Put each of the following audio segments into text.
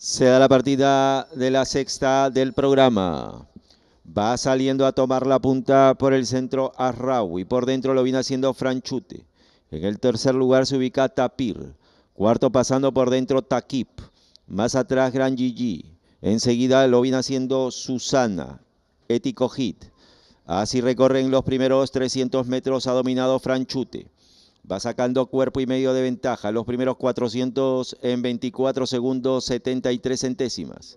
Se da la partida de la sexta del programa. Va saliendo a tomar la punta por el centro y Por dentro lo viene haciendo Franchute. En el tercer lugar se ubica Tapir. Cuarto pasando por dentro Takip. Más atrás Gran Gigi. Enseguida lo viene haciendo Susana. Ético Hit. Así recorren los primeros 300 metros. Ha dominado Franchute. Va sacando cuerpo y medio de ventaja. Los primeros 400 en 24 segundos 73 centésimas.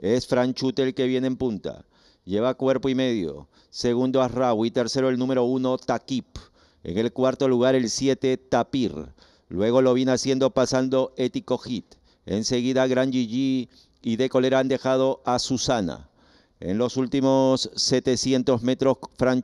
Es Fran el que viene en punta. Lleva cuerpo y medio. Segundo a y Tercero el número uno, Takip. En el cuarto lugar el 7 Tapir. Luego lo viene haciendo pasando Etico Hit. Enseguida Gran Gigi y De Colera han dejado a Susana. En los últimos 700 metros Fran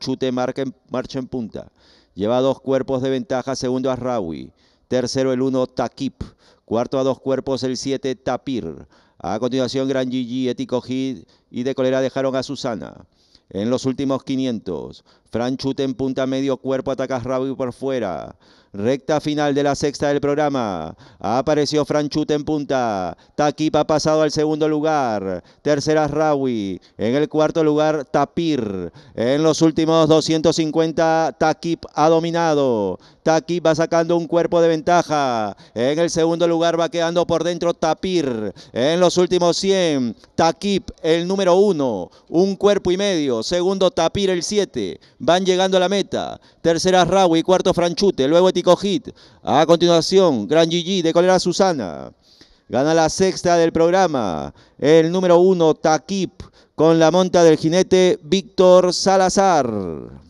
marcha en punta. Lleva dos cuerpos de ventaja, segundo a Rawi. Tercero el uno Takip. Cuarto a dos cuerpos el 7 Tapir. A continuación Gran Gigi, Etico y de Colera dejaron a Susana. En los últimos 500, Fran en punta medio cuerpo, ataca Rawi por fuera. Recta final de la sexta del programa. Apareció Fran en punta. Takip ha pasado al segundo lugar. Tercera Rawi. En el cuarto lugar Tapir. En los últimos 250 Taquip ha dominado. Taquip va sacando un cuerpo de ventaja. En el segundo lugar va quedando por dentro Tapir. En los últimos 100 Taquip el número uno. Un cuerpo y medio. Segundo Tapir el 7. Van llegando a la meta. Tercera Rawi, cuarto Franchute, luego Etico Hit. A continuación, Gran Gigi de Colera Susana. Gana la sexta del programa. El número uno, Taquip, con la monta del jinete Víctor Salazar.